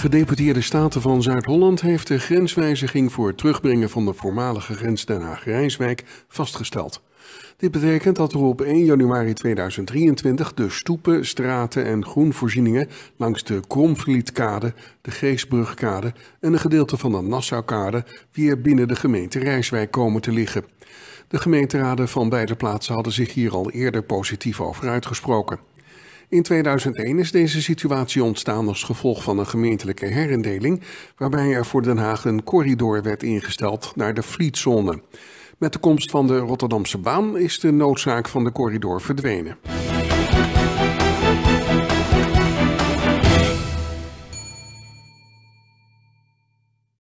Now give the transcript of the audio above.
Gedeputeerde Staten van Zuid-Holland heeft de grenswijziging voor het terugbrengen van de voormalige grens Den Haag-Rijswijk vastgesteld. Dit betekent dat er op 1 januari 2023 de stoepen, straten en groenvoorzieningen langs de Kromvlietkade, de Geesbrugkade en een gedeelte van de Nassaukade weer binnen de gemeente Rijswijk komen te liggen. De gemeenteraden van beide plaatsen hadden zich hier al eerder positief over uitgesproken. In 2001 is deze situatie ontstaan als gevolg van een gemeentelijke herindeling, waarbij er voor Den Haag een corridor werd ingesteld naar de Vlietzone. Met de komst van de Rotterdamse baan is de noodzaak van de corridor verdwenen.